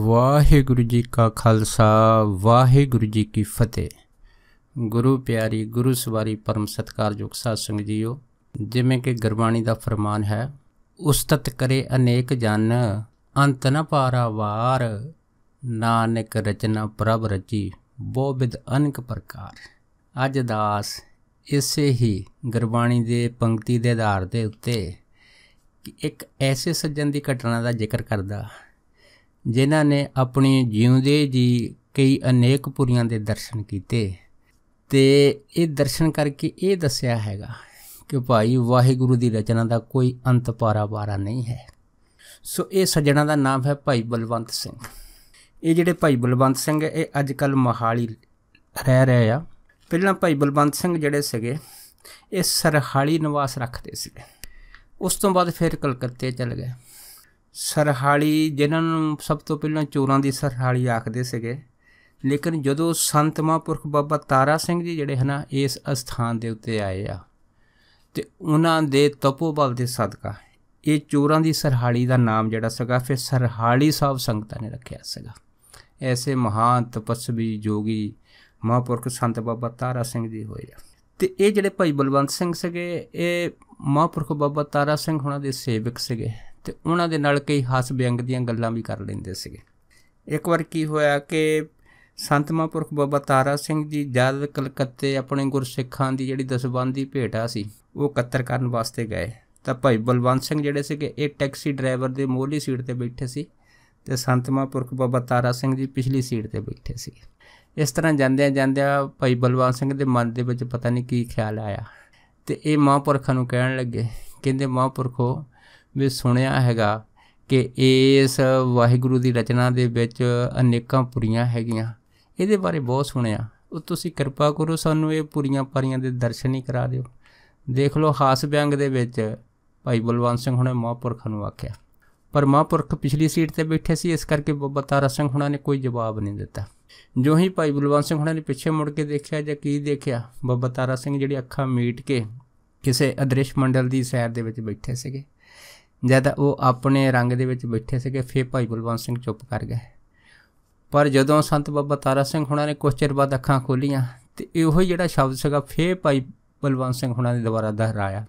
ਵਾਹਿਗੁਰੂ ਜੀ ਕਾ ਖਾਲਸਾ ਵਾਹਿਗੁਰੂ ਜੀ ਕੀ ਫਤਿਹ ਗੁਰੂ ਪਿਆਰੀ ਗੁਰੂ ਸਵਾਰੀ ਪਰਮ ਸਤਕਾਰਯੋਗ ਸਾਧ ਸੰਗਤ ਜੀਓ ਜਿਵੇਂ ਕਿ ਗੁਰਬਾਣੀ ਦਾ ਫਰਮਾਨ ਹੈ ਉਸਤਤ ਕਰੇ ਅਨੇਕ ਜਨ ਅੰਤ ਨ ਪਾਰਾ ਵਾਰ ਨਾਨਕ ਰਚਨਾ ਪ੍ਰਭ ਰਚੀ ਬੋਬਿਦ ਅਨਕ ਪ੍ਰਕਾਰ ਅਜ ਦਾਸ ਇਸੇ ਹੀ ਗੁਰਬਾਣੀ ਦੇ ਪੰਕਤੀ ਦੇ ਆਧਾਰ ਦੇ ਉੱਤੇ ਇੱਕ ਐਸੇ ਸੱਜਣ ਦੀ ਘਟਨਾ ਦਾ ਜ਼ਿਕਰ ਕਰਦਾ ਜਿਨ੍ਹਾਂ ਨੇ ਆਪਣੀ ਜਿਉਂਦੇ ਜੀ ਕਈ ਅਨੇਕ ਪੁਰੀਆਂ ਦੇ ਦਰਸ਼ਨ ਕੀਤੇ ਤੇ ਇਹ ਦਰਸ਼ਨ ਕਰਕੇ ਇਹ ਦੱਸਿਆ ਹੈਗਾ ਕਿ ਭਾਈ ਵਾਹਿਗੁਰੂ ਦੀ ਰਚਨਾ ਦਾ ਕੋਈ ਅੰਤ ਪਾਰਾ ਵਾਰਾ ਨਹੀਂ ਹੈ ਸੋ ਇਹ ਸੱਜਣਾ ਦਾ ਨਾਮ ਹੈ ਭਾਈ ਬਲਵੰਤ ਸਿੰਘ ਇਹ ਜਿਹੜੇ ਭਾਈ ਬਲਵੰਤ ਸਿੰਘ ਇਹ ਅੱਜ ਕੱਲ ਮਹਾਲੀ ਰਹਿ ਰਹੇ ਆ ਪਹਿਲਾਂ ਭਾਈ ਬਲਵੰਤ ਸਿੰਘ ਜਿਹੜੇ ਸੀਗੇ ਇਹ ਸਰਹਾਲੀ ਨਿਵਾਸ ਰੱਖਦੇ ਸੀਗੇ ਉਸ ਤੋਂ ਬਾਅਦ ਫਿਰ ਕਲਕੱਤੇ ਚਲ ਗਏ ਸਰਹਾਲੀ ਜਿਨ੍ਹਾਂ ਨੂੰ ਸਭ ਤੋਂ ਪਹਿਲਾਂ ਚੋਰਾਂ ਦੀ ਸਰਹਾਲੀ ਆਖਦੇ ਸੀਗੇ ਲੇਕਿਨ ਜਦੋਂ ਸੰਤ ਮਹਾਂਪੁਰਖ ਬਾਬਾ ਤਾਰਾ ਸਿੰਘ ਜੀ ਜਿਹੜੇ ਹਨਾ ਇਸ ਅਸਥਾਨ ਦੇ ਉੱਤੇ ਆਏ ਆ ਤੇ ਉਹਨਾਂ ਦੇ ਤਪੋਬਲ ਦੇ ਸਦਕਾ ਇਹ ਚੋਰਾਂ ਦੀ ਸਰਹਾਲੀ ਦਾ ਨਾਮ ਜਿਹੜਾ ਸੀਗਾ ਫਿਰ ਸਰਹਾਲੀ ਸਾਹਿਬ ਸੰਗਤਾਂ ਨੇ ਰੱਖਿਆ ਸੀਗਾ ਐਸੇ ਮਹਾਨ ਤਪਸਵੀ ਜੋਗੀ ਮਹਾਂਪੁਰਖ ਸੰਤ ਬਾਬਾ ਤਾਰਾ ਸਿੰਘ ਜੀ ਹੋਏ ਆ ਤੇ ਇਹ ਜਿਹੜੇ ਭਾਈ ਬਲਵੰਤ ਸਿੰਘ ਸੀਗੇ ਇਹ ਮਹਾਂਪੁਰਖ ਬਾਬਾ ਤਾਰਾ ਸਿੰਘ ਹੁਣਾਂ ਦੇ ਸੇਵਕ ਸੀਗੇ ਤੇ ਉਹਨਾਂ ਦੇ ਨਾਲ ਕਈ ਹਾਸ ਵਿਅੰਗ ਦੀਆਂ ਗੱਲਾਂ ਵੀ ਕਰ ਲੈਂਦੇ ਸੀਗੇ ਇੱਕ ਵਾਰ ਕੀ ਹੋਇਆ ਕਿ ਸੰਤ ਮਹਾਂਪੁਰਖ ਬਾਬਾ ਤਾਰਾ ਸਿੰਘ ਜੀ ਜਦ ਕਲਕੱਤੇ ਆਪਣੇ ਗੁਰਸਿੱਖਾਂ ਦੀ ਜਿਹੜੀ ਦਸਬੰਦੀ ਭੇਟਾ ਸੀ ਉਹ ਕੱਤਰ ਕਰਨ ਵਾਸਤੇ ਗਏ ਤਾਂ ਭਾਈ ਬਲਵੰਤ ਸਿੰਘ ਜਿਹੜੇ ਸੀਗੇ ਇਹ ਟੈਕਸੀ ਡਰਾਈਵਰ ਦੇ ਮੋਹਲੀ ਸੀਟ ਤੇ ਬੈਠੇ ਸੀ ਤੇ ਸੰਤ ਮਹਾਂਪੁਰਖ ਬਾਬਾ ਤਾਰਾ ਸਿੰਘ ਜੀ ਪਿਛਲੀ ਸੀਟ ਤੇ ਬੈਠੇ ਸੀ ਇਸ ਤਰ੍ਹਾਂ ਜਾਂਦਿਆਂ ਜਾਂਦਿਆਂ ਭਾਈ ਬਲਵੰਤ ਸਿੰਘ ਦੇ ਮਨ ਦੇ ਵਿੱਚ ਪਤਾ ਨਹੀਂ ਕੀ ਖਿਆਲ ਆਇਆ ਤੇ ਇਹ ਮਹਾਂਪੁਰਖਾਂ ਨੂੰ ਕਹਿਣ ਲੱਗੇ ਕਹਿੰਦੇ ਮਹਾਂਪੁਰਖੋ ਵੀ ਸੁਣਿਆ ਹੈਗਾ ਕਿ ਇਸ ਵਾਹਿਗੁਰੂ ਦੀ ਰਚਨਾ ਦੇ ਵਿੱਚ ਅਨੇਕਾਂ ਪੁਰੀਆਂ ਹੈਗੀਆਂ ਇਹਦੇ ਬਾਰੇ ਬਹੁਤ ਸੁਣਿਆ ਉਹ ਤੁਸੀਂ ਕਿਰਪਾ ਕਰੋ ਸਾਨੂੰ ਇਹ ਪੁਰੀਆਂ ਪਰੀਆਂ ਦੇ ਦਰਸ਼ਨ ਹੀ ਕਰਾ ਦਿਓ ਦੇਖ ਲਓ ਹਾਸ ਵਿਅੰਗ ਦੇ ਵਿੱਚ ਭਾਈ ਬਲਵੰਤ ਸਿੰਘ ਹੁਣੇ ਮਹਾਂਪੁਰਖ ਨੂੰ ਆਖਿਆ ਪਰ ਮਹਾਂਪੁਰਖ ਪਿਛਲੀ ਸੀਟ ਤੇ ਬੈਠੇ ਸੀ ਇਸ ਕਰਕੇ ਬੱਬਾ ਤਾਰਾ ਸਿੰਘ ਹੁਣਾਂ ਨੇ ਕੋਈ ਜਵਾਬ ਨਹੀਂ ਦਿੱਤਾ ਜੋ ਹੀ ਭਾਈ ਬਲਵੰਤ ਸਿੰਘ ਹੁਣਾਂ ਨੇ ਪਿੱਛੇ ਮੁੜ ਕੇ ਦੇਖਿਆ ਜਾਂ ਕੀ ਦੇਖਿਆ ਬੱਬਾ ਤਾਰਾ ਸਿੰਘ ਜਿਹੜੀ ਅੱਖਾਂ ਮੀਟ ਕੇ ਕਿਸੇ ਅਦ੍ਰਿਸ਼ ਮੰਡਲ ਦੀ ਸੈਰ ਦੇ ਵਿੱਚ ਬੈਠੇ ਸੀਗੇ ਜਦ ਉਹ ਆਪਣੇ ਰੰਗ ਦੇ ਵਿੱਚ ਬੈਠੇ ਸੀਗੇ ਫੇ ਭਾਈ ਬਲਵੰਤ ਸਿੰਘ ਚੁੱਪ ਕਰ ਗਏ ਪਰ ਜਦੋਂ ਸੰਤ ਬਾਬਾ ਤਾਰਾ ਸਿੰਘ ਹੁਣਾਂ ਨੇ ਕੁਝ ਚਿਰ ਬਾਅਦ ਅੱਖਾਂ ਖੋਲੀਆਂ ਤੇ ਇਹੋ ਜਿਹੜਾ ਸ਼ਬਦ ਸੀਗਾ ਫੇ ਭਾਈ ਬਲਵੰਤ ਸਿੰਘ ਹੁਣਾਂ ਨੇ ਦੁਬਾਰਾ ਦੁਹਰਾਇਆ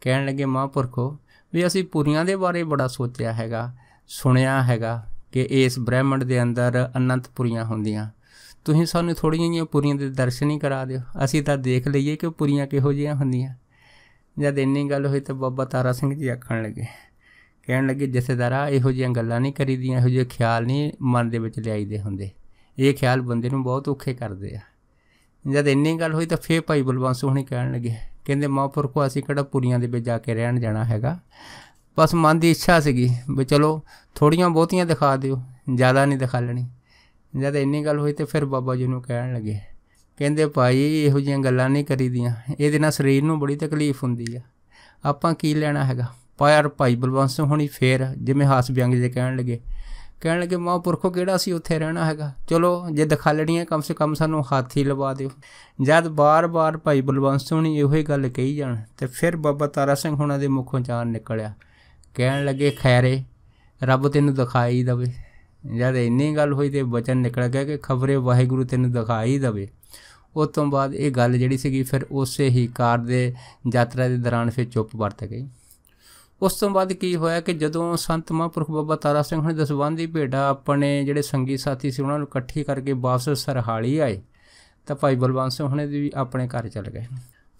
ਕਹਿਣ ਲੱਗੇ ਮਹਾਂਪੁਰਖੋ ਵੀ ਅਸੀਂ ਪੁਰੀਆਂ ਦੇ ਬਾਰੇ ਬੜਾ ਸੋਚਿਆ ਹੈਗਾ ਸੁਣਿਆ ਹੈਗਾ ਕਿ ਇਸ ਬ੍ਰਹਿਮੰਡ ਦੇ ਅੰਦਰ ਅਨੰਤ ਪੁਰੀਆਂ ਹੁੰਦੀਆਂ ਤੁਸੀਂ ਸਾਨੂੰ ਥੋੜੀਆਂ ਜਿਹੀਆਂ ਪੁਰੀਆਂ ਦੇ ਦਰਸ਼ਨ ਹੀ ਕਰਾ ਦਿਓ ਅਸੀਂ ਤਾਂ ਦੇਖ ਲਈਏ ਕਿ ਪੁਰੀਆਂ ਕਿਹੋ ਜਿਹੀਆਂ ਹੁੰਦੀਆਂ ਜਦ ਇੰਨੀ ਗੱਲ ਹੋਈ ਤਾਂ ਬਾਬਾ ਤਾਰਾ ਸਿੰਘ ਜੀ ਆਖਣ ਲੱਗੇ ਕਹਿਣ ਲੱਗੇ ਜਥੇਦਾਰਾ ਇਹੋ ਜਿਹੀਆਂ ਗੱਲਾਂ ਨਹੀਂ ਕਰੀਦੀਆਂ ਇਹੋ ਜਿਹੇ ਖਿਆਲ ਨਹੀਂ ਮਨ ਦੇ ਵਿੱਚ ਲਿਆਈਦੇ ਹੁੰਦੇ ਇਹ ਖਿਆਲ ਬੰਦੇ ਨੂੰ ਬਹੁਤ ਔਖੇ ਕਰਦੇ ਆ ਜਦ ਇੰਨੀ ਗੱਲ ਹੋਈ ਤਾਂ ਫੇਰ ਭਾਈ ਸਿੰਘ ਹੁਣੀ ਕਹਿਣ ਲੱਗੇ ਕਹਿੰਦੇ ਕੋ ਅਸੀਂ ਕਿਹੜਾ ਪੁਰੀਆਂ ਦੇ ਵਿੱਚ ਜਾ ਕੇ ਰਹਿਣ ਜਾਣਾ ਹੈਗਾ ਬਸ ਮਨ ਦੀ ਇੱਛਾ ਸੀਗੀ ਵੀ ਚਲੋ ਥੋੜੀਆਂ ਬਹੁਤੀਆਂ ਦਿਖਾ ਦਿਓ ਜ਼ਿਆਦਾ ਨਹੀਂ ਦਿਖਾ ਲੈਣੀ ਜਦ ਇੰਨੀ ਗੱਲ ਹੋਈ ਤੇ ਫਿਰ ਬਾਬਾ ਜੀ ਨੂੰ ਕਹਿਣ ਲੱਗੇ ਕਹਿੰਦੇ ਭਾਈ ਇਹੋ ਜੀਆਂ ਗੱਲਾਂ ਨਹੀਂ ਕਰੀਦੀਆਂ ਇਹਦੇ ਨਾਲ ਸਰੀਰ ਨੂੰ ਬੜੀ ਤਕਲੀਫ ਹੁੰਦੀ ਆ ਆਪਾਂ ਕੀ ਲੈਣਾ ਹੈਗਾ ਪਾਇਰ ਭਾਈ ਬਲਵੰਤ ਸਿੰਘ ਹੁਣੀ ਫੇਰ ਜਿਵੇਂ ਹਾਸ ਵਿਅੰਗ ਜੇ ਕਹਿਣ ਲੱਗੇ ਕਹਿਣ ਲੱਗੇ ਮਹਾਂਪੁਰਖੋ ਕਿਹੜਾ ਸੀ ਉੱਥੇ ਰਹਿਣਾ ਹੈਗਾ ਚਲੋ ਜੇ ਦਿਖਾ ਲੈਣੀਆਂ ਕਮ ਸੇ ਕਮ ਸਾਨੂੰ ਹਾਥੀ ਲਵਾ ਦਿਓ ਜਦ ਬਾਰ-ਬਾਰ ਭਾਈ ਬਲਵੰਤ ਸਿੰਘ ਨੇ ਇਹੋ ਹੀ ਗੱਲ ਕਹੀ ਜਾਣ ਤੇ ਫਿਰ ਬਾਬਾ ਤਾਰਾ ਸਿੰਘ ਹੁਣਾਂ ਦੇ ਮੁਖੋਂ ਜਾਨ ਨਿਕਲਿਆ ਕਹਿਣ ਲੱਗੇ ਖੈਰੇ ਰੱਬ ਤੈਨੂੰ ਦਿਖਾਈ ਦਵੇ ਜਦ ਇੰਨੀ ਗੱਲ ਹੋਈ ਤੇ ਬਚਨ ਨਿਕਲ ਗਿਆ ਕਿ ਖਬਰੇ ਵਾਹਿਗੁਰੂ ਤੈਨੂੰ ਦਿਖਾਈ ਦਵੇ ਉਸ ਤੋਂ ਬਾਅਦ ਇਹ ਗੱਲ ਜਿਹੜੀ ਸੀਗੀ ਫਿਰ ਉਸੇ ਹੀ ਕਾਰ ਦੇ ਯਾਤਰਾ ਦੇ ਦੌਰਾਨ ਫਿਰ ਚੁੱਪ ਵਰਤ ਗਈ ਉਸ ਤੋਂ ਬਾਅਦ ਕੀ ਹੋਇਆ ਕਿ ਜਦੋਂ ਸੰਤ ਮਹਾਂਪੁਰਖ ਬਾਬਾ ਤਾਰਾ ਸਿੰਘ ਹੁਣ ਦੀ ਭੇਡਾ ਆਪਣੇ ਜਿਹੜੇ ਸੰਗੀ ਸਾਥੀ ਸੀ ਉਹਨਾਂ ਨੂੰ ਇਕੱਠੀ ਕਰਕੇ ਵਾਪਸ ਸਰਹਾਲੀ ਆਏ ਤਾਂ ਭਾਈ ਬਲਵੰਤ ਸਿੰਘ ਹੁਣੇ ਵੀ ਆਪਣੇ ਘਰ ਚੱਲ ਗਏ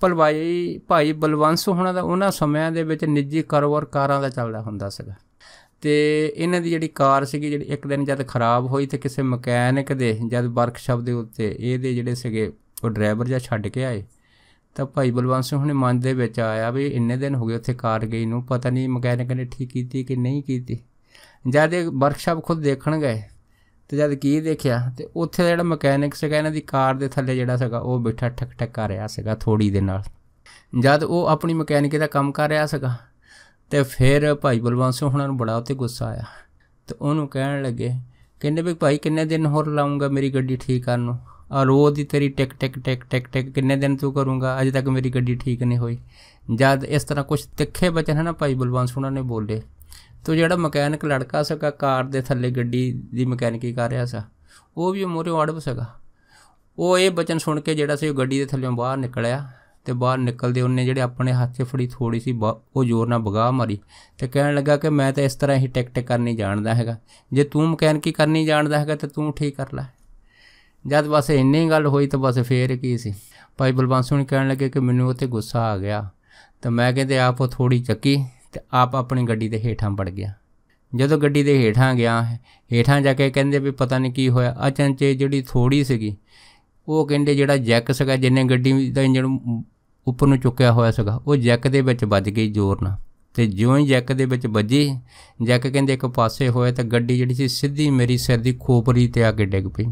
ਭਲਵਾਈ ਭਾਈ ਬਲਵੰਤ ਸਿੰਘ ਹੁਣਾਂ ਦਾ ਉਹਨਾਂ ਸਮਿਆਂ ਦੇ ਵਿੱਚ ਨਿੱਜੀ ਕਾਰੋਬਾਰ ਕਾਰਾਂ ਦਾ ਚੱਲਦਾ ਹੁੰਦਾ ਸੀਗਾ ਤੇ ਇਹਨਾਂ ਦੀ ਜਿਹੜੀ ਕਾਰ ਸੀਗੀ ਜਿਹੜੀ ਇੱਕ ਦਿਨ ਜਦ ਖਰਾਬ ਹੋਈ ਤੇ ਕਿਸੇ ਮਕੈਨਿਕ ਦੇ ਜਦ ਵਰਕਸ਼ਾਪ ਦੇ ਉੱਤੇ ਇਹਦੇ ਜਿਹੜੇ ਸੀਗੇ ਉਹ ਡਰਾਈਵਰ ਜਾਂ ਛੱਡ ਕੇ ਆਏ ਤਾਂ ਭਾਈ ਬਲਵੰਤ ਸਿੰਘ ਹੁਣੇ ਮਨ ਦੇ ਵਿੱਚ ਆਇਆ ਵੀ ਇੰਨੇ ਦਿਨ ਹੋ ਗਏ ਉੱਥੇ ਕਾਰ ਗਈ ਨੂੰ ਪਤਾ ਨਹੀਂ ਮਕੈਨਿਕ ਨੇ ਠੀਕ ਕੀਤੀ ਕਿ ਨਹੀਂ ਕੀਤੀ ਜਦ ਇਹ ਵਰਕਸ਼ਾਪ ਖੁਦ ਦੇਖਣ ਗਏ ਤੇ ਜਦ ਕੀ ਦੇਖਿਆ ਤੇ ਉੱਥੇ ਜਿਹੜਾ ਮਕੈਨਿਕ ਸੀਗਾ ਇਹਨਾਂ ਦੀ ਕਾਰ ਦੇ ਥੱਲੇ ਜਿਹੜਾ ਸੀਗਾ ਉਹ ਬੈਠਾ ਠਕ ਠਕ ਕਰ ਰਿਹਾ ਸੀਗਾ ਥੋੜੀ ਦੇ ਨਾਲ ਜਦ ਉਹ ਆਪਣੀ ਮਕੈਨਿਕ ਦਾ ਕੰਮ ਕਰ ਰਿਹਾ ਸੀਗਾ ਤੇ ਫਿਰ ਭਾਈ ਬਲਵੰਤ ਸਿੰਘ ਉਹਨਾਂ ਨੂੰ ਬੜਾ ਉੱਤੇ ਗੁੱਸਾ ਆਇਆ ਤੇ ਉਹਨੂੰ ਕਹਿਣ ਲੱਗੇ ਕਿੰਨੇ ਵੀ ਭਾਈ ਕਿੰਨੇ ਦਿਨ ਹੋਰ ਲਾਉਂਗਾ ਮੇਰੀ ਗੱਡੀ ਠੀਕ ਕਰਨ ਨੂੰ ਰੋਜ਼ ਦੀ ਤੇਰੀ ਟਿਕ ਟਿਕ ਟਿਕ ਟਿਕ ਟਿਕ ਕਿੰਨੇ ਦਿਨ ਤੂੰ ਕਰੂੰਗਾ ਅਜੇ ਤੱਕ ਮੇਰੀ ਗੱਡੀ ਠੀਕ ਨਹੀਂ ਹੋਈ ਜਦ ਇਸ ਤਰ੍ਹਾਂ ਕੁਝ ਤਿੱਖੇ ਬਚਨ ਹਨ ਨਾ ਭਾਈ ਬਲਵੰਤ ਉਹਨਾਂ ਨੇ ਬੋਲੇ ਤੋ ਜਿਹੜਾ ਮਕੈਨਿਕ ਲੜਕਾ ਸਕਾ ਕਾਰ ਦੇ ਥੱਲੇ ਗੱਡੀ ਦੀ ਮਕੈਨਿਕੀ ਕਰ ਰਿਹਾ ਸੀ ਉਹ ਵੀ ਮੋਰੇ ਅੜਬ ਸਕਾ ਉਹ ਇਹ ਬਚਨ ਸੁਣ ਕੇ ਜਿਹੜਾ ਸੀ ਉਹ ਗੱਡੀ ਦੇ ਥੱਲੇੋਂ ਬਾਹਰ ਨਿਕਲਿਆ ਤੇ ਬਾਹਰ ਨਿਕਲਦੇ ਉਹਨੇ ਜਿਹੜੇ ਆਪਣੇ ਹੱਥ 'ਚ ਫੜੀ ਥੋੜੀ ਸੀ ਉਹ ਜ਼ੋਰ ਨਾਲ ਬਗਾ ਮਾਰੀ ਤੇ ਕਹਿਣ ਲੱਗਾ ਕਿ ਮੈਂ ਤਾਂ ਇਸ ਤਰ੍ਹਾਂ ਹੀ ਟਿਕ ਟਿਕ ਕਰਨੀ ਜਾਣਦਾ ਹੈਗਾ ਜੇ ਤੂੰ ਮਕੈਨਿਕੀ ਕਰਨੀ ਜਾਣਦਾ ਹੈਗਾ ਤੇ ਤੂੰ ਠੀਕ ਕਰ ਲੈ ਜਦ ਬਸ ਇੰਨੀ ਗੱਲ ਹੋਈ ਤਾਂ ਬਸ ਫੇਰ ਕੀ ਸੀ ਭਾਈ ਬਲਵੰਤ ਸਿੰਘ ਕਹਿਣ ਲੱਗੇ ਕਿ ਮੈਨੂੰ ਉੱਤੇ ਗੁੱਸਾ ਆ ਗਿਆ ਤਾਂ ਮੈਂ ਕਹਿੰਦੇ ਆਪ ਉਹ ਥੋੜੀ ਚੱਕੀ ਤੇ ਆਪ ਆਪਣੀ ਗੱਡੀ ਦੇ ਹੇਠਾਂ ਵੜ ਗਿਆ ਜਦੋਂ ਗੱਡੀ ਦੇ ਹੇਠਾਂ ਗਿਆ ਹੇਠਾਂ ਜਾ ਕੇ ਕਹਿੰਦੇ ਵੀ ਪਤਾ ਨਹੀਂ ਕੀ ਹੋਇਆ ਅਚਨਚੇ ਜਿਹੜੀ ਥੋੜੀ ਸੀਗੀ ਉਹ ਕਹਿੰਦੇ ਜਿਹੜਾ ਜੈਕ ਸੀਗਾ ਜਿੰਨੇ ਗੱਡੀ ਦਾ ਇੰਜਣ ਉੱਪਰ ਨੂੰ ਚੁੱਕਿਆ ਹੋਇਆ ਸੀਗਾ ਉਹ ਜੈਕ ਦੇ ਵਿੱਚ ਵੱਜ ਗਈ ਜ਼ੋਰ ਨਾਲ ਤੇ ਜਿਉਂ ਹੀ ਜੈਕ ਦੇ ਵਿੱਚ ਵੱਜੀ ਜੈਕ ਕਹਿੰਦੇ ਇੱਕ ਪਾਸੇ ਹੋਇਆ ਤਾਂ ਗੱਡੀ ਜਿਹੜੀ ਸੀ ਸਿੱਧੀ ਮੇਰੀ ਸਿਰ ਦੀ ਖੋਪਰੀ ਤੇ ਆ ਕੇ ਡਿੱਗ ਪਈ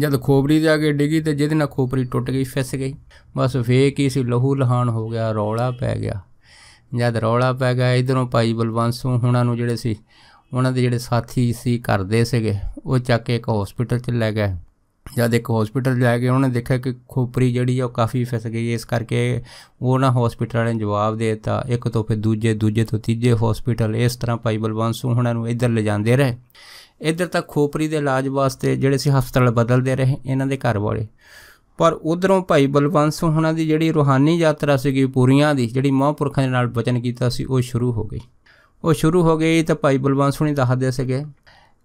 ਜਦ ਖੋਪਰੀ ਦੇ ਆਗੇ ਡਿੱਗੀ ਤੇ ਜਿਹਦੇ ਨਾਲ ਖੋਪਰੀ ਟੁੱਟ ਗਈ ਫਿਸ ਗਈ ਬਸ ਫੇਕ ਹੀ ਸੀ ਲਹੂ ਲਹਾਨ ਹੋ ਗਿਆ ਰੌਲਾ ਪੈ ਗਿਆ ਜਦ ਰੌਲਾ ਪੈ ਗਿਆ ਇਧਰੋਂ ਭਾਈ ਬਲਵੰਸੂ ਹੁਣਾਂ ਨੂੰ ਜਿਹੜੇ ਸੀ ਉਹਨਾਂ ਦੇ ਜਿਹੜੇ ਸਾਥੀ ਸੀ ਕਰਦੇ ਸੀਗੇ ਉਹ ਚੱਕ ਕੇ ਇੱਕ ਹਸਪੀਟਲ 'ਚ ਲੈ ਗਏ ਜਦ ਇੱਕ ਹਸਪੀਟਲ ਜਾ ਕੇ ਉਹਨੇ ਦੇਖਿਆ ਕਿ ਖੋਪਰੀ ਜਿਹੜੀ ਆ ਉਹ ਕਾਫੀ ਫਿਸ ਗਈ ਇਸ ਕਰਕੇ ਉਹ ਨਾ ਹਸਪੀਟਲ ਵਾਲੇ ਨੇ ਜਵਾਬ ਦੇ ਦਿੱਤਾ ਇੱਕ ਤੋਂ ਫਿਰ ਦੂਜੇ ਦੂਜੇ ਤੋਂ ਤੀਜੇ ਹਸਪੀਟਲ ਇਸ ਤਰ੍ਹਾਂ ਭਾਈ ਬਲਵੰਸੂ ਹੁਣਾਂ ਨੂੰ ਇੱਧਰ ਲਿਜਾਂਦੇ ਰਹੇ ਇੱਧਰ ਤਾਂ ਖੋਪਰੀ ਦੇ ਇਲਾਜ ਵਾਸਤੇ ਜਿਹੜੇ ਸੀ ਹਸਪਤਾਲ ਬਦਲਦੇ ਰਹੇ ਇਹਨਾਂ ਦੇ ਘਰ ਵਾਲੇ ਪਰ ਉਧਰੋਂ ਭਾਈ ਬਲਵੰਤ ਸਿੰਘ ਉਹਨਾਂ ਦੀ ਜਿਹੜੀ ਰੋਹਾਨੀ ਯਾਤਰਾ ਸੀਗੀ ਪੂਰੀਆਂ ਦੀ ਜਿਹੜੀ ਮਹਾਂਪੁਰਖਾਂ ਦੇ ਨਾਲ ਬਚਨ ਕੀਤਾ ਸੀ ਉਹ ਸ਼ੁਰੂ ਹੋ ਗਈ ਉਹ ਸ਼ੁਰੂ ਹੋ ਗਈ ਤਾਂ ਭਾਈ ਬਲਵੰਤ ਸਿੰਘ ਦੱਸਦੇ ਸੀਗੇ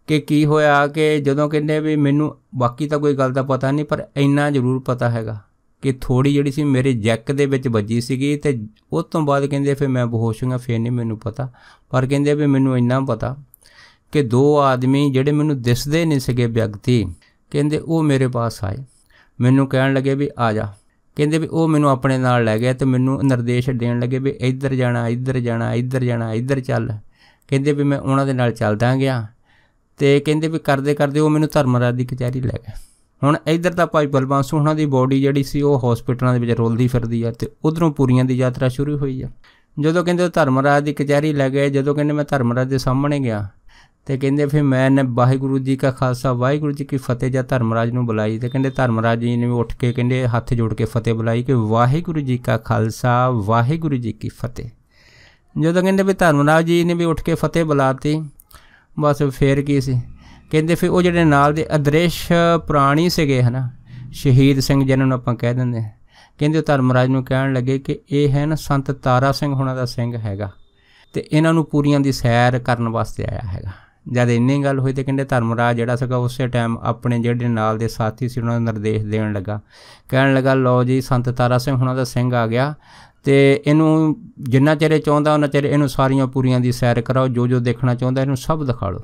ਕਿ ਕੀ ਹੋਇਆ ਕਿ ਜਦੋਂ ਕਹਿੰਦੇ ਵੀ ਮੈਨੂੰ ਬਾਕੀ ਤਾਂ ਕੋਈ ਗੱਲ ਦਾ ਪਤਾ ਨਹੀਂ ਪਰ ਇੰਨਾ ਜ਼ਰੂਰ ਪਤਾ ਹੈਗਾ ਕਿ ਥੋੜੀ ਜਿਹੜੀ ਸੀ ਮੇਰੇ ਜੈਕ ਦੇ ਵਿੱਚ ਵੱਜੀ ਸੀਗੀ ਤੇ ਉਸ ਤੋਂ ਬਾਅਦ ਕਹਿੰਦੇ ਫਿਰ ਮੈਂ ਹੋ ਗਿਆ ਫਿਰ ਨਹੀਂ ਮੈਨੂੰ ਪਤਾ ਪਰ ਕਹਿੰਦੇ ਵੀ ਮੈਨੂੰ ਇੰਨਾ ਪਤਾ ਕਿ ਦੋ ਆਦਮੀ ਜਿਹੜੇ ਮੈਨੂੰ ਦਿਸਦੇ ਨਹੀਂ ਸੀਗੇ ਵਿਅਕਤੀ ਕਹਿੰਦੇ ਉਹ ਮੇਰੇ ਪਾਸ ਆਏ ਮੈਨੂੰ ਕਹਿਣ ਲੱਗੇ ਵੀ ਆ ਜਾ ਕਹਿੰਦੇ ਵੀ ਉਹ ਮੈਨੂੰ ਆਪਣੇ ਨਾਲ ਲੈ ਗਿਆ ਤੇ ਮੈਨੂੰ ਨਿਰਦੇਸ਼ ਦੇਣ ਲੱਗੇ ਵੀ ਇੱਧਰ ਜਾਣਾ ਇੱਧਰ ਜਾਣਾ ਇੱਧਰ ਜਾਣਾ ਇੱਧਰ ਚੱਲ ਕਹਿੰਦੇ ਵੀ ਮੈਂ ਉਹਨਾਂ ਦੇ ਨਾਲ ਚੱਲਦਾ ਗਿਆ ਤੇ ਕਹਿੰਦੇ ਵੀ ਕਰਦੇ ਕਰਦੇ ਉਹ ਮੈਨੂੰ ਧਰਮਰਾਜ ਦੀ ਕਚਹਿਰੀ ਲੈ ਗਏ ਹੁਣ ਇੱਧਰ ਤਾਂ ਭਾਈ ਬਲਬੰਸ ਉਹਨਾਂ ਦੀ ਬੋਡੀ ਜਿਹੜੀ ਸੀ ਉਹ ਹਸਪੀਟਲਾਂ ਦੇ ਵਿੱਚ ਰੋਲਦੀ ਫਿਰਦੀ ਆ ਤੇ ਉਧਰੋਂ ਪੂਰੀਆਂ ਦੀ ਯਾਤਰਾ ਸ਼ੁਰੂ ਹੋਈ ਆ ਜਦੋਂ ਕਹਿੰਦੇ ਧਰਮਰਾਜ ਦੀ ਕਚਹਿਰੀ ਲੈ ਗਏ ਜਦੋਂ ਕਹਿੰਦੇ ਮੈਂ ਧਰਮਰਾਜ ਦੇ ਸਾਹਮਣੇ ਗਿਆ ਤੇ ਕਹਿੰਦੇ ਫਿਰ ਮੈਂ ਨੇ ਵਾਹਿਗੁਰੂ ਜੀ ਕਾ ਖਾਲਸਾ ਵਾਹਿਗੁਰੂ ਜੀ ਕੀ ਫਤਿਹ ਜਾਂ ਧਰਮਰਾਜ ਨੂੰ ਬੁਲਾਈ ਤੇ ਕਹਿੰਦੇ ਧਰਮਰਾਜ ਜੀ ਨੇ ਵੀ ਉੱਠ ਕੇ ਕਹਿੰਦੇ ਹੱਥ ਜੋੜ ਕੇ ਫਤਿਹ ਬੁਲਾਈ ਕਿ ਵਾਹਿਗੁਰੂ ਜੀ ਕਾ ਖਾਲਸਾ ਵਾਹਿਗੁਰੂ ਜੀ ਕੀ ਫਤਿਹ ਜਦੋਂ ਕਹਿੰਦੇ ਵੀ ਧਰਮਰਾਜ ਜੀ ਨੇ ਵੀ ਉੱਠ ਕੇ ਫਤਿਹ ਬੁਲਾਤੀ ਬਸ ਫੇਰ ਕੀ ਸੀ ਕਹਿੰਦੇ ਫਿਰ ਉਹ ਜਿਹੜੇ ਨਾਲ ਦੇ ਅਦ੍ਰਿਸ਼ ਪ੍ਰਾਣੀ ਸੀਗੇ ਹਨਾ ਸ਼ਹੀਦ ਸਿੰਘ ਜਿਨ੍ਹਾਂ ਨੂੰ ਆਪਾਂ ਕਹਿ ਦਿੰਦੇ ਕਹਿੰਦੇ ਧਰਮਰਾਜ ਨੂੰ ਕਹਿਣ ਲੱਗੇ ਕਿ ਇਹ ਹੈ ਨਾ ਸੰਤ ਤਾਰਾ ਸਿੰਘ ਹੁਣਾਂ ਦਾ ਸਿੰਘ ਹੈਗਾ ਤੇ ਇਹਨਾਂ ਨੂੰ ਪੂਰੀਆਂ ਦੀ ਸੈਰ ਕਰਨ ਵਾਸਤੇ ਆਇਆ ਹੈਗਾ ਜਦ ਇੰਨੀ ਗੱਲ ਹੋਈ ਤੇ ਕਹਿੰਦੇ ਧਰਮਰਾਜ ਜਿਹੜਾ ਸੀਗਾ ਉਸੇ ਟਾਈਮ ਆਪਣੇ ਜਿਹੜੇ ਨਾਲ ਦੇ ਸਾਥੀ ਸੀ ਉਹਨਾਂ ਨੂੰ ਨਿਰਦੇਸ਼ ਦੇਣ ਲੱਗਾ ਕਹਿਣ ਲੱਗਾ ਲਓ ਜੀ ਸੰਤ ਤਾਰਾ ਸਿੰਘ ਹੁਣਾਂ ਦਾ ਸਿੰਘ ਆ ਗਿਆ ਤੇ ਇਹਨੂੰ ਜਿੰਨਾ ਚਿਰ ਚਾਹੁੰਦਾ ਉਹਨਾਂ ਚਿਰ ਇਹਨੂੰ ਸਾਰੀਆਂ ਪੂਰੀਆਂ ਦੀ ਸੈਰ ਕਰਾਓ ਜੋ ਜੋ ਦੇਖਣਾ ਚਾਹੁੰਦਾ ਇਹਨੂੰ ਸਭ ਦਿਖਾ ਲਓ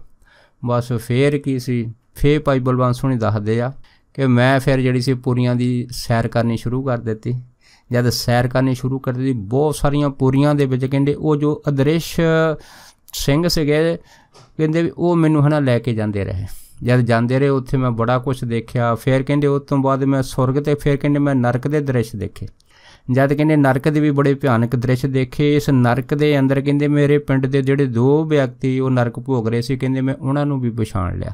ਬਸ ਫੇਰ ਕੀ ਸੀ ਫੇਰ ਭਾਈ ਬਲਵੰਤ ਸੁਣੀ ਦੱਸਦੇ ਆ ਕਿ ਮੈਂ ਫਿਰ ਜਿਹੜੀ ਸੀ ਪੂਰੀਆਂ ਦੀ ਸੈਰ ਕਰਨੀ ਸ਼ੁਰੂ ਕਰ ਦਿੱਤੀ ਜਦ ਸੈਰ ਕਰਨੀ ਸ਼ੁਰੂ ਕਰ ਦਿੱਤੀ ਬਹੁਤ ਸਾਰੀਆਂ ਪੂਰੀਆਂ ਦੇ ਵਿੱਚ ਕਹਿੰਦੇ ਉਹ ਜੋ ਅਦ੍ਰਿਸ਼ ਸਿੰਘ ਸੀਗੇ ਕਹਿੰਦੇ ਵੀ ਉਹ ਮੈਨੂੰ ਹਨਾ ਲੈ ਕੇ ਜਾਂਦੇ ਰਹੇ ਜਦ ਜਾਂਦੇ ਰਹੇ ਉੱਥੇ ਮੈਂ ਬੜਾ ਕੁਝ ਦੇਖਿਆ ਫਿਰ ਕਹਿੰਦੇ ਉਸ ਤੋਂ ਬਾਅਦ ਮੈਂ ਸੁਰਗ ਤੇ ਫਿਰ ਕਹਿੰਦੇ ਮੈਂ ਨਰਕ ਦੇ ਦ੍ਰਿਸ਼ ਦੇਖੇ ਜਦ ਕਹਿੰਦੇ ਨਰਕ ਦੇ ਵੀ ਬੜੇ ਭਿਆਨਕ ਦ੍ਰਿਸ਼ ਦੇਖੇ ਇਸ ਨਰਕ ਦੇ ਅੰਦਰ ਕਹਿੰਦੇ ਮੇਰੇ ਪਿੰਡ ਦੇ ਜਿਹੜੇ ਦੋ ਵਿਅਕਤੀ ਉਹ ਨਰਕ ਭੋਗ ਰਹੇ ਸੀ ਕਹਿੰਦੇ ਮੈਂ ਉਹਨਾਂ ਨੂੰ ਵੀ ਪਛਾਣ ਲਿਆ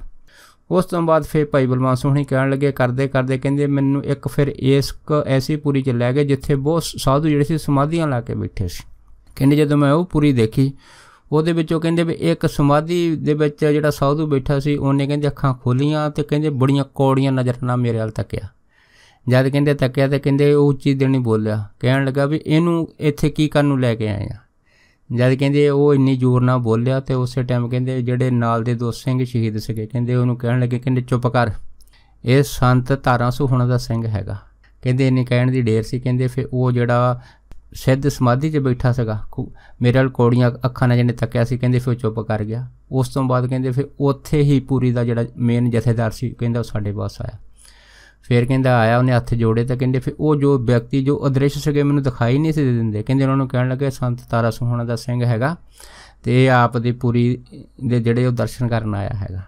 ਉਸ ਤੋਂ ਬਾਅਦ ਫੇਰ ਭਾਈ ਬਲਵੰਤ ਸੋਹਣੀ ਕਹਿਣ ਲੱਗੇ ਕਰਦੇ ਕਰਦੇ ਕਹਿੰਦੇ ਮੈਨੂੰ ਇੱਕ ਫਿਰ ਇਸ ਐਸੀ ਪੂਰੀ ਚ ਲੈ ਗਏ ਜਿੱਥੇ ਬਹੁਤ ਸਾਧੂ ਜਿਹੜੇ ਸੀ ਸਮਾਧੀਆਂ ਲਾ ਕੇ ਬੈਠੇ ਸੀ ਕਹਿੰਦੇ ਜਦੋਂ ਮੈਂ ਉਹ ਪੂਰੀ ਦੇਖੀ ਉਹਦੇ ਵਿੱਚ ਉਹ ਕਹਿੰਦੇ ਵੀ ਇੱਕ ਸਮਾਧੀ ਦੇ ਵਿੱਚ ਜਿਹੜਾ ਸਾਧੂ ਬੈਠਾ ਸੀ ਉਹਨੇ ਕਹਿੰਦੇ ਅੱਖਾਂ ਖੋਲੀਆਂ ਤੇ ਕਹਿੰਦੇ ਬੜੀਆਂ ਕੌੜੀਆਂ ਨਜ਼ਰ ਨਾਲ ਮੇਰੇ ਵੱਲ ਤੱਕਿਆ ਜਦ ਕਹਿੰਦੇ ਤੱਕਿਆ ਤੇ ਕਹਿੰਦੇ ਉਹ ਉੱਚੀ ਦੇਣੀ ਬੋਲਿਆ ਕਹਿਣ ਲੱਗਾ ਵੀ ਇਹਨੂੰ ਇੱਥੇ ਕੀ ਕਰਨ ਨੂੰ ਲੈ ਕੇ ਆਏ ਆ ਜਦ ਕਹਿੰਦੇ ਉਹ ਇੰਨੀ ਜ਼ੋਰ ਨਾਲ ਬੋਲਿਆ ਤੇ ਉਸੇ ਟਾਈਮ ਕਹਿੰਦੇ ਜਿਹੜੇ ਨਾਲ ਦੇ ਦੋਸਤ ਸਿੰਘ ਸ਼ਹੀਦ ਸੀਗੇ ਕਹਿੰਦੇ ਉਹਨੂੰ ਕਹਿਣ ਲੱਗੇ ਕਹਿੰਦੇ ਚੁੱਪ ਕਰ ਇਹ ਸੰਤ 1300 ਹੁਣ ਦਾ ਸਿੰਘ ਹੈਗਾ ਕਹਿੰਦੇ ਇਹਨੇ ਕਹਿਣ ਦੀ ਡੇਰ ਸੀ ਕਹਿੰਦੇ ਫਿਰ ਉਹ ਜਿਹੜਾ ਸਿੱਧ ਸਮਾਧੀ 'ਚ ਬੈਠਾ ਸੀਗਾ ਮੇਰੇ ਨਾਲ ਕੋੜੀਆਂ ਅੱਖਾਂ ਨਾਲ ਜਿਹਨੇ ਤੱਕਿਆ ਸੀ ਕਹਿੰਦੇ ਫਿਰ ਚੁੱਪ ਕਰ ਗਿਆ ਉਸ ਤੋਂ ਬਾਅਦ ਕਹਿੰਦੇ ਫਿਰ ਉੱਥੇ ਹੀ ਪੂਰੀ ਦਾ ਜਿਹੜਾ ਮੇਨ ਜਥੇਦਾਰ ਸੀ ਕਹਿੰਦਾ ਸਾਡੇ ਪਾਸ ਆਇਆ ਫਿਰ ਕਹਿੰਦਾ ਆਇਆ ਉਹਨੇ ਹੱਥ ਜੋੜੇ ਤਾਂ ਕਹਿੰਦੇ ਫਿਰ ਉਹ ਜੋ ਵਿਅਕਤੀ ਜੋ ਅਦ੍ਰਿਸ਼ ਸੀਗੇ ਮੈਨੂੰ ਦਿਖਾਈ ਨਹੀਂ ਸੀ ਦਿੰਦੇ ਕਹਿੰਦੇ ਉਹਨਾਂ ਨੂੰ ਕਹਿਣ ਲੱਗੇ ਸੰਤ ਤਾਰਾ ਸੁਹਾਣਾ ਦਾ ਸਿੰਘ ਹੈਗਾ ਤੇ ਇਹ ਆਪ ਦੀ ਪੂਰੀ ਦੇ ਜਿਹੜੇ ਉਹ ਦਰਸ਼ਨ ਕਰਨ ਆਇਆ ਹੈਗਾ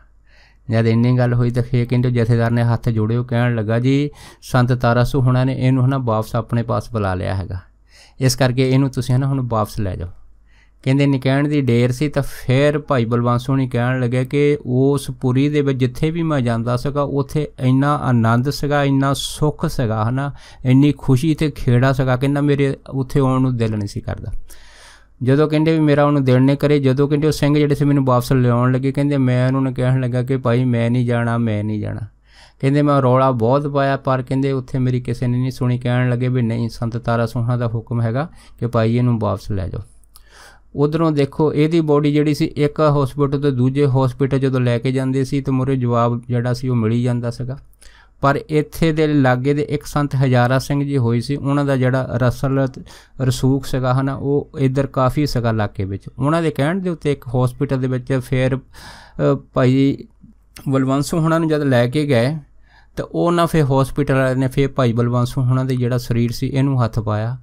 ਜਦ ਇੰਨੀ ਗੱਲ ਹੋਈ ਤਾਂ ਫੇਰ ਕਹਿੰਦੇ ਜਥੇਦਾਰ ਨੇ ਹੱਥ ਜੋੜੇ ਉਹ ਕਹਿਣ ਲੱਗਾ ਜੀ ਸੰਤ ਤਾਰਾ ਸੁਹਾਣਾ ਨੇ ਇਹਨੂੰ ਹਨਾ ਵਾਪਸ ਆਪਣੇ ਪਾਸ ਬੁਲਾ ਲਿਆ ਹੈਗਾ ਇਸ ਕਰਕੇ ਇਹਨੂੰ ਤੁਸੀਂ ਹਨਾ ਹੁਣ ਵਾਪਸ ਲੈ ਜਾਓ ਕਹਿੰਦੇ ਨੇ ਕਹਿਣ ਦੀ ਡੇਰ ਸੀ ਤਾਂ ਫਿਰ ਭਾਈ ਬਲਵੰਸ ਸੋਣੀ ਕਹਿਣ ਲੱਗੇ ਕਿ ਉਸ ਪੁਰੀ ਦੇ ਵਿੱਚ ਜਿੱਥੇ ਵੀ ਮੈਂ ਜਾਂਦਾ ਸੀਗਾ ਉਥੇ ਇੰਨਾ ਆਨੰਦ ਸੀਗਾ ਇੰਨਾ ਸੁੱਖ ਸੀਗਾ ਹਨਾ ਇੰਨੀ ਖੁਸ਼ੀ ਤੇ ਖੇੜਾ ਸੀਗਾ ਕਹਿੰਦਾ ਮੇਰੇ ਉੱਥੇ ਆਉਣ ਨੂੰ ਦਿਲ ਨਹੀਂ ਸੀ ਕਰਦਾ ਜਦੋਂ ਕਹਿੰਦੇ ਵੀ ਮੇਰਾ ਉਹਨੂੰ ਦਿਲ ਨਹੀਂ ਕਰੇ ਜਦੋਂ ਕਹਿੰਦੇ ਉਹ ਸਿੰਘ ਜਿਹੜੇ ਸੀ ਮੈਨੂੰ ਵਾਪਸ ਲਿਆਉਣ ਲੱਗੇ ਕਹਿੰਦੇ ਮੈਂ ਉਹਨੂੰ ਕਹਿਣ ਲੱਗਾ ਕਿ ਭਾਈ ਮੈਂ ਨਹੀਂ ਜਾਣਾ ਮੈਂ ਨਹੀਂ ਜਾਣਾ ਕਹਿੰਦੇ ਮੈਂ ਰੌਲਾ ਬਹੁਤ ਪਾਇਆ ਪਰ ਕਹਿੰਦੇ ਉੱਥੇ ਮੇਰੀ ਕਿਸੇ ਨੇ ਨਹੀਂ ਸੁਣੀ ਕਹਿਣ ਲੱਗੇ ਵੀ ਨਹੀਂ ਸੰਤ ਤਾਰਾ ਸੋਹਣਾ ਦਾ ਹੁਕਮ ਹੈਗਾ ਕਿ ਭਾਈ ਇਹਨੂੰ ਵਾਪਸ ਲੈ ਜਾਓ ਉਧਰੋਂ ਦੇਖੋ ਇਹਦੀ ਬੋਡੀ ਜਿਹੜੀ ਸੀ ਇੱਕ ਹਸਪੀਟਲ ਤੋਂ ਦੂਜੇ ਹਸਪੀਟਲ ਜਦੋਂ ਲੈ ਕੇ ਜਾਂਦੇ ਸੀ ਤੇ ਮੁਰੇ ਜਵਾਬ ਜਿਹੜਾ ਸੀ ਉਹ ਮਿਲੀ ਜਾਂਦਾ ਸੀਗਾ ਪਰ ਇੱਥੇ ਦੇ ਲਾਗੇ ਦੇ ਇੱਕ ਸੰਤ ਹਜ਼ਾਰਾ ਸਿੰਘ ਜੀ ਹੋਈ ਸੀ ਉਹਨਾਂ ਦਾ ਜਿਹੜਾ ਰਸਲ ਰਸੂਖ ਸੀਗਾ ਹਨਾ ਉਹ ਇਧਰ ਕਾਫੀ ਸੀਗਾ ਇਲਾਕੇ ਵਿੱਚ ਉਹਨਾਂ ਦੇ ਕਹਿਣ ਦੇ ਉੱਤੇ ਇੱਕ ਹਸਪੀਟਲ ਦੇ ਵਿੱਚ ਫੇਰ ਭਾਈ ਬਲਵੰਸੂ ਹੁਣਾਂ ਨੂੰ ਜਦ ਲੈ ਕੇ ਗਏ ਤਾਂ ਉਹਨਾਂ ਫੇ ਹਸਪੀਟਲ ਵਾਲੇ ਨੇ ਫੇ ਭਾਈ ਬਲਵੰਸੂ ਹੁਣਾਂ ਦੇ ਜਿਹੜਾ ਸਰੀਰ ਸੀ ਇਹਨੂੰ ਹੱਥ ਪਾਇਆ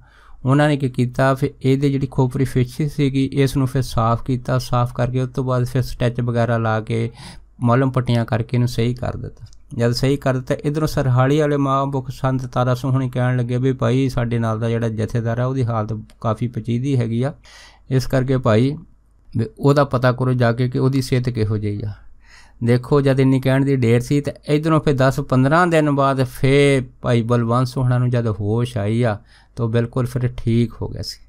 ਉਹਨਾਂ ਨੇ ਕੀ ਕੀਤਾ ਫਿਰ ਇਹਦੇ ਜਿਹੜੀ ਖੋਪਰੀ ਫਿਸ਼ ਸੀਗੀ ਇਸ ਨੂੰ ਫਿਰ ਸਾਫ਼ ਕੀਤਾ ਸਾਫ਼ ਕਰਕੇ ਉਸ ਤੋਂ ਬਾਅਦ ਫਿਰ ਸਟੈਚ ਵਗੈਰਾ ਲਾ ਕੇ ਮਲਮ ਪੱਟੀਆਂ ਕਰਕੇ ਇਹਨੂੰ ਸਹੀ ਕਰ ਦਿੱਤਾ ਜਦ ਸਹੀ ਕਰ ਦਿੱਤਾ ਇਧਰੋਂ ਸਰਹਾਲੀ ਵਾਲੇ ਮਹਾਂਬੁਖ ਸੰਤ ਤਾਰਾ ਸਿੰਘ ਹੁਣੀ ਕਹਿਣ ਲੱਗੇ ਵੀ ਭਾਈ ਸਾਡੇ ਨਾਲ ਦਾ ਜਿਹੜਾ ਜਥੇਦਾਰ ਆ ਉਹਦੀ ਹਾਲਤ ਕਾਫੀ ਪਚੀਦੀ ਹੈਗੀ ਆ ਇਸ ਕਰਕੇ ਭਾਈ ਉਹਦਾ ਪਤਾ ਕਰੋ ਜਾ ਕੇ ਕਿ ਉਹਦੀ ਸਿਹਤ ਕਿਹੋ ਜਿਹੀ ਆ ਦੇਖੋ ਜਦ ਇੰਨੀ ਕਹਿਣ ਦੀ ਡੇਰ ਸੀ ਤੇ ਇਧਰੋਂ ਫਿਰ 10-15 ਦਿਨ ਬਾਅਦ ਫੇ ਭਾਈ ਬਲਵੰਸ ਸੋਹਣਾ ਨੂੰ ਜਦ ਹੋਸ਼ ਆਈ ਆ ਤਾਂ ਬਿਲਕੁਲ ਫਿਰ ਠੀਕ ਹੋ ਗਿਆ ਸੀ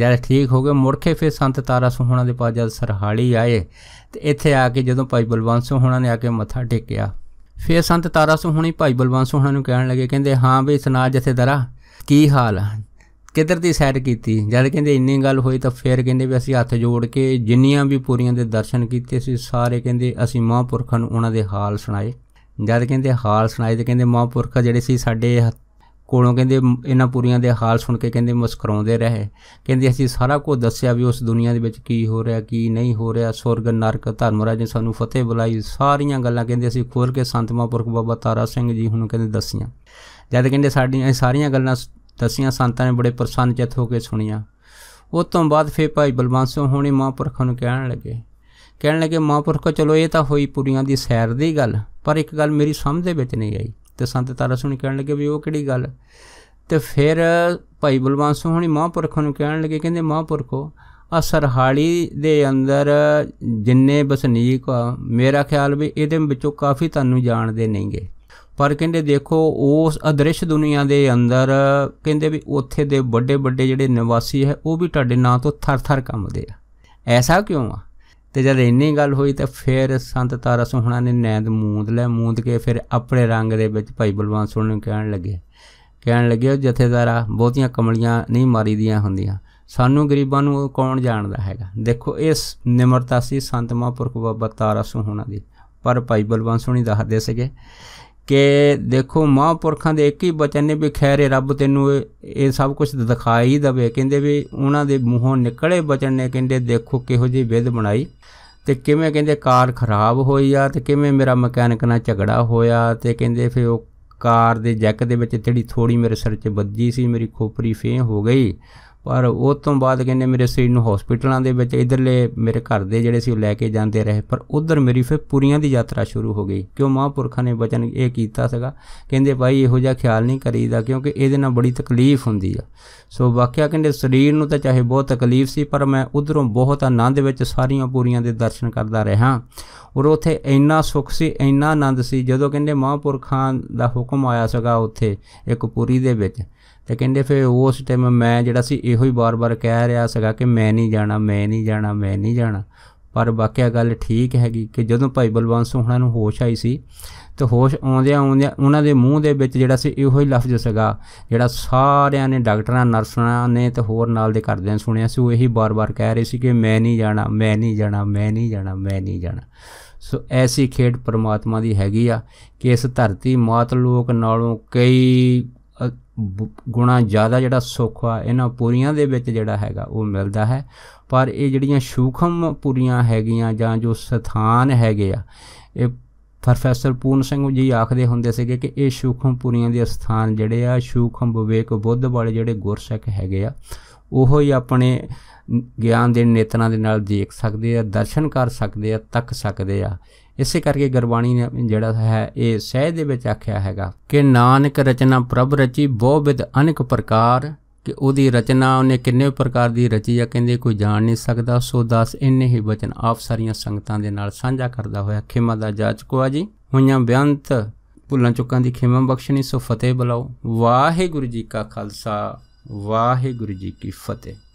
ਜਦ ਠੀਕ ਹੋ ਗਏ ਮੁੜ ਕੇ ਫਿਰ ਸੰਤ ਤਾਰਾ ਸੋਹਣਾ ਦੇ ਪਾਸ ਜਦ ਸਰਹਾਲੀ ਆਏ ਤੇ ਇੱਥੇ ਆ ਕੇ ਜਦੋਂ ਭਾਈ ਬਲਵੰਸ ਸੋਹਣਾ ਨੇ ਆ ਕੇ ਮੱਥਾ ਟੇਕਿਆ ਫੇ ਸੰਤ ਤਾਰਾ ਸੋਹਣੀ ਭਾਈ ਬਲਵੰਤ ਸੋਹਣਾ ਨੂੰ ਕਹਿਣ ਲੱਗੇ ਕਹਿੰਦੇ ਹਾਂ ਵੀ ਸਨਾਜ ਜਥੇਦਾਰਾ ਕੀ ਹਾਲ ਹੈ ਕਿਧਰ ਦੀ ਸੈਰ ਕੀਤੀ ਜਦ ਕਹਿੰਦੇ ਇੰਨੀ ਗੱਲ ਹੋਈ ਤਾਂ ਫਿਰ ਕਹਿੰਦੇ ਵੀ ਅਸੀਂ ਹੱਥ ਜੋੜ ਕੇ ਜਿੰਨੀਆਂ ਵੀ ਪੂਰੀਆਂ ਦੇ ਦਰਸ਼ਨ ਕੀਤੇ ਸੀ ਸਾਰੇ ਕਹਿੰਦੇ ਅਸੀਂ ਮਹਾਂਪੁਰਖਾਂ ਨੂੰ ਉਹਨਾਂ ਦੇ ਹਾਲ ਸੁਣਾਏ ਜਦ ਕਹਿੰਦੇ ਹਾਲ ਸੁਣਾਏ ਤੇ ਕਹਿੰਦੇ ਮਹਾਂਪੁਰਖਾ ਜਿਹੜੇ ਸੀ ਸਾਡੇ ਕੋਲੋਂ ਕਹਿੰਦੇ ਇਹਨਾਂ ਪੂਰੀਆਂ ਦੇ ਹਾਲ ਸੁਣ ਕੇ ਕਹਿੰਦੇ ਮੁਸਕਰਾਉਂਦੇ ਰਹੇ ਕਹਿੰਦੇ ਅਸੀਂ ਸਾਰਾ ਕੁਝ ਦੱਸਿਆ ਵੀ ਉਸ ਦੁਨੀਆ ਦੇ ਵਿੱਚ ਕੀ ਹੋ ਰਿਹਾ ਕੀ ਨਹੀਂ ਹੋ ਰਿਹਾ ਸਵਰਗ ਨਰਕ ਧਰਮਰਾਜ ਨੇ ਸਾਨੂੰ ਫਤਿਹ ਬੁਲਾਈ ਸਾਰੀਆਂ ਗੱਲਾਂ ਕਹਿੰਦੇ ਅਸੀਂ ਖੋਲ ਕੇ ਸੰਤ ਮਹਾਂਪੁਰਖ ਬਾਬਾ ਤਾਰਾ ਸਿੰਘ ਜੀ ਹੁਣ ਕਹਿੰਦੇ ਦੱਸੀਆਂ ਜਦ ਕਹਿੰਦੇ ਸਾਡੀਆਂ ਸਾਰੀਆਂ ਗੱਲਾਂ ਦਸੀਆਂ ਸੰਤਾਂ ਨੇ ਬੜੇ ਪ੍ਰਸੰਨ ਚਿਤ ਹੋ ਕੇ ਸੁਣੀਆਂ ਉਸ ਤੋਂ ਬਾਅਦ ਫੇ ਭਾਈ ਬਲਵੰਤ ਸਿੰਘ ਹੋਣੀ ਮਹਾਂਪੁਰਖਾਂ ਨੂੰ ਕਹਿਣ ਲੱਗੇ ਕਹਿਣ ਲੱਗੇ ਮਹਾਂਪੁਰਖੋ ਚਲੋ ਇਹ ਤਾਂ ਹੋਈ ਪੁਰੀਆਂ ਦੀ ਸੈਰ ਦੀ ਗੱਲ ਪਰ ਇੱਕ ਗੱਲ ਮੇਰੀ ਸਮਝ ਦੇ ਵਿੱਚ ਨਹੀਂ ਆਈ ਤੇ ਸੰਤ ਤਾਰਾ ਸੁਣੀ ਕਹਿਣ ਲੱਗੇ ਵੀ ਉਹ ਕਿਹੜੀ ਗੱਲ ਤੇ ਫਿਰ ਭਾਈ ਬਲਵੰਤ ਸਿੰਘ ਹੋਣੀ ਮਹਾਂਪੁਰਖਾਂ ਨੂੰ ਕਹਿਣ ਲੱਗੇ ਕਹਿੰਦੇ ਮਹਾਂਪੁਰਖੋ ਆ ਸਰਹਾਲੀ ਦੇ ਅੰਦਰ ਜਿੰਨੇ ਬਸਨੀਕ ਮੇਰਾ ਖਿਆਲ ਵੀ ਇਹਦੇ ਵਿੱਚੋਂ ਕਾਫੀ ਤੁਹਾਨੂੰ ਜਾਣਦੇ ਨਹੀਂਗੇ ਪਰ ਕਹਿੰਦੇ ਦੇਖੋ ਉਸ ਅਦ੍ਰਿਸ਼ ਦੁਨੀਆ ਦੇ ਅੰਦਰ ਕਹਿੰਦੇ ਵੀ ਉੱਥੇ ਦੇ ਵੱਡੇ ਵੱਡੇ ਜਿਹੜੇ ਨਿਵਾਸੀ ਹੈ ਉਹ ਵੀ ਤੁਹਾਡੇ ਨਾਂ ਤੋਂ ਥਰ-ਥਰ ਕੰਬਦੇ ਆ ਐਸਾ ਕਿਉਂ ਆ ਤੇ ਜਦ ਇੰਨੀ ਗੱਲ ਹੋਈ ਤਾਂ ਫਿਰ ਸੰਤ ਤਾਰਾ ਸੁਹਣਾ ਨੇ ਨੈਂਦ ਮੂੰਦ ਲੈ ਮੂੰਦ ਕੇ ਫਿਰ ਆਪਣੇ ਰੰਗ ਦੇ ਵਿੱਚ ਭਾਈ ਬਲਵੰਤ ਸਿੰਘ ਨੂੰ ਕਹਿਣ ਲੱਗੇ ਕਹਿਣ ਲੱਗੇ ਜਥੇਦਾਰਾ ਬਹੁਤੀਆਂ ਕਮਲੀਆਂ ਨਹੀਂ ਮਾਰੀਦੀਆਂ ਹੁੰਦੀਆਂ ਸਾਨੂੰ ਗਰੀਬਾਂ ਨੂੰ ਕੌਣ ਜਾਣਦਾ ਹੈਗਾ ਦੇਖੋ ਇਸ ਨਿਮਰਤਾ ਸੀ ਸੰਤ ਮਹਾਂਪੁਰਖ ਬਾਬਾ ਤਾਰਾ ਸੁਹਣਾ ਦੀ ਪਰ ਭਾਈ ਬਲਵੰਤ ਸਿੰਘ ਦੱਸਦੇ ਸੀਗੇ ਕਿ ਦੇਖੋ ਮਹਾਂਪੁਰਖਾਂ ਦੇ ਇੱਕ ਹੀ ਬਚਨ ਨੇ ਵੀ ਖੈਰੇ ਰੱਬ ਤੈਨੂੰ ਇਹ ਸਭ ਕੁਝ ਦਿਖਾਈ ਦਵੇ ਕਹਿੰਦੇ ਵੀ ਉਹਨਾਂ ਦੇ ਮੂੰਹੋਂ ਨਿਕਲੇ ਬਚਨ ਨੇ ਕਹਿੰਦੇ ਦੇਖੋ ਕਿਹੋ ਜੀ ਵਿਧ ਬਣਾਈ ਤੇ ਕਿਵੇਂ ਕਹਿੰਦੇ ਕਾਰ ਖਰਾਬ ਹੋਈ ਆ ਤੇ ਕਿਵੇਂ ਮੇਰਾ ਮਕੈਨਿਕ ਨਾਲ ਝਗੜਾ ਹੋਇਆ ਤੇ ਕਹਿੰਦੇ ਫਿਰ ਉਹ ਕਾਰ ਦੇ ਜੈਕ ਦੇ ਵਿੱਚ ਜਿਹੜੀ ਥੋੜੀ ਮੇਰੇ ਸਿਰ 'ਚ ਵੱਜੀ ਸੀ ਮੇਰੀ ਖੋਪਰੀ ਫੇਹ ਹੋ ਗਈ ਪਰ ਉਹ ਤੋਂ ਬਾਅਦ ਕਹਿੰਦੇ ਮੇਰੇ ਸਰੀਰ ਨੂੰ ਹਸਪੀਟਲਾਂ ਦੇ ਵਿੱਚ ਇਧਰਲੇ ਮੇਰੇ ਘਰ ਦੇ ਜਿਹੜੇ ਸੀ ਉਹ ਲੈ ਕੇ ਜਾਂਦੇ ਰਹੇ ਪਰ ਉਧਰ ਮੇਰੀ ਫਿਰ ਪੁਰੀਆਂ ਦੀ ਯਾਤਰਾ ਸ਼ੁਰੂ ਹੋ ਗਈ ਕਿਉਂ ਮਹਾਪੁਰਖਾਂ ਨੇ ਬਚਨ ਇਹ ਕੀਤਾ ਸੀਗਾ ਕਹਿੰਦੇ ਭਾਈ ਇਹੋ ਜਿਹਾ ਖਿਆਲ ਨਹੀਂ ਕਰੀਦਾ ਕਿਉਂਕਿ ਇਹਦੇ ਨਾਲ ਬੜੀ ਤਕਲੀਫ ਹੁੰਦੀ ਆ ਸੋ ਵਾਕਿਆ ਕਹਿੰਦੇ ਸਰੀਰ ਨੂੰ ਤਾਂ ਚਾਹੇ ਬਹੁਤ ਤਕਲੀਫ ਸੀ ਪਰ ਮੈਂ ਉਧਰੋਂ ਬਹੁਤ ਆਨੰਦ ਵਿੱਚ ਸਾਰੀਆਂ ਪੁਰੀਆਂ ਦੇ ਦਰਸ਼ਨ ਕਰਦਾ ਰਿਹਾ ਔਰ ਉਥੇ ਇੰਨਾ ਸੁਖ ਸੀ ਇੰਨਾ ਆਨੰਦ ਸੀ ਜਦੋਂ ਕਹਿੰਦੇ ਮਹਾਪੁਰਖਾਂ ਦਾ ਹੁਕਮ ਆਇਆ ਸੀਗਾ ਉਥੇ ਇੱਕ ਪੁਰੀ ਦੇ ਵਿੱਚ ਤੇ ਕਹਿੰਦੇ ਫਿਰ ਉਸ ਟਾਈਮ ਮੈਂ ਜਿਹੜਾ ਸੀ ਇਹੋ ਹੀ ਬਾਰ-ਬਾਰ ਕਹਿ ਰਿਹਾ ਸੀਗਾ ਕਿ ਮੈਂ ਨਹੀਂ ਜਾਣਾ ਮੈਂ ਨਹੀਂ ਜਾਣਾ ਮੈਂ ਨਹੀਂ ਜਾਣਾ ਪਰ ਵਾਕਿਆ ਗੱਲ ਠੀਕ ਹੈਗੀ ਕਿ ਜਦੋਂ ਭਾਈ ਬਲਵੰਤ ਸਿੰਘ ਉਹਨਾਂ ਨੂੰ ਹੋਸ਼ ਆਈ ਸੀ ਤੇ ਹੋਸ਼ ਆਉਂਦਿਆਂ ਆਉਂਦਿਆਂ ਉਹਨਾਂ ਦੇ ਮੂੰਹ ਦੇ ਵਿੱਚ ਜਿਹੜਾ ਸੀ ਇਹੋ ਹੀ ਲਫ਼ਜ਼ ਸੀਗਾ ਜਿਹੜਾ ਸਾਰਿਆਂ ਨੇ ਡਾਕਟਰਾਂ ਨਰਸਾਂ ਨੇ ਤੇ ਹੋਰ ਨਾਲ ਦੇ ਕਰਦਿਆਂ ਸੁਣਿਆ ਸੀ ਉਹ ਇਹੀ ਬਾਰ-ਬਾਰ ਕਹਿ ਰਹੇ ਸੀ ਕਿ ਮੈਂ ਨਹੀਂ ਜਾਣਾ ਮੈਂ ਨਹੀਂ ਜਾਣਾ ਮੈਂ ਨਹੀਂ ਜਾਣਾ ਮੈਂ ਨਹੀਂ ਜਾਣਾ ਸੋ ਐਸੀ ਖੇਡ ਪਰਮਾਤਮਾ ਦੀ ਹੈਗੀ ਆ ਕਿ ਇਸ ਧਰਤੀ ਮਾਤ ਲੋਕ ਨਾਲੋਂ ਕਈ ਗੁਣਾ ਜ਼ਿਆਦਾ ਜਿਹੜਾ ਸੁੱਖ ਆ ਇਹਨਾਂ ਪੂਰੀਆਂ ਦੇ ਵਿੱਚ ਜਿਹੜਾ ਹੈਗਾ ਉਹ ਮਿਲਦਾ ਹੈ ਪਰ ਇਹ ਜਿਹੜੀਆਂ ਸੂਖਮ ਪੂਰੀਆਂ ਹੈਗੀਆਂ ਜਾਂ ਜੋ ਸਥਾਨ ਹੈਗੇ ਆ ਇਹ ਪ੍ਰੋਫੈਸਰ ਪੂਰਨ ਸਿੰਘ ਜੀ ਆਖਦੇ ਹੁੰਦੇ ਸੀਗੇ ਕਿ ਇਹ ਸੂਖਮ ਪੂਰੀਆਂ ਦੇ ਸਥਾਨ ਜਿਹੜੇ ਆ ਸੂਖਮ ਵਿਵੇਕ ਬੁੱਧ ਵਾਲੇ ਜਿਹੜੇ ਗੁਰਸਿੱਖ ਹੈਗੇ ਆ ਉਹ ਹੀ ਆਪਣੇ ਗਿਆਨ ਦੇ ਨੇਤਰਾਂ ਦੇ ਨਾਲ ਦੇਖ ਸਕਦੇ ਆ ਦਰਸ਼ਨ ਕਰ ਸਕਦੇ ਆ ਤੱਕ ਸਕਦੇ ਆ ਇਸੇ ਕਰਕੇ ਗੁਰਬਾਣੀ ਨੇ ਜਿਹੜਾ ਹੈ ਇਹ ਸਹਿਜ ਦੇ ਵਿੱਚ ਆਖਿਆ ਹੈਗਾ ਕਿ ਨਾਨਕ ਰਚਨਾ ਪ੍ਰਭ ਰਚੀ ਬਹੁਵਿਧ ਅਨੇਕ ਪ੍ਰਕਾਰ ਕਿ ਉਹਦੀ ਰਚਨਾ ਉਹਨੇ ਕਿੰਨੇ ਪ੍ਰਕਾਰ ਦੀ ਰਚੀ ਆ ਕਹਿੰਦੇ ਕੋਈ ਜਾਣ ਨਹੀਂ ਸਕਦਾ ਸੋ ਦਾਸ ਇੰਨੇ ਹੀ ਬਚਨ ਆਪ ਸਾਰੀਆਂ ਸੰਗਤਾਂ ਦੇ ਨਾਲ ਸਾਂਝਾ ਕਰਦਾ ਹੋਇਆ ਖਿਮਾ ਦਾ ਜਾਚਕੋ ਆ ਜੀ ਹੋਈਆਂ ਬਿਆੰਤ ਭੁੱਲਾਂ ਚੁੱਕਾਂ ਦੀ ਖਿਮਾ ਬਖਸ਼ਣੀ ਸੋ ਫਤਿਹ ਬਲਾਓ ਵਾਹਿਗੁਰੂ ਜੀ ਕਾ ਖਾਲਸਾ ਵਾਹਿਗੁਰੂ ਜੀ ਕੀ ਫਤਿਹ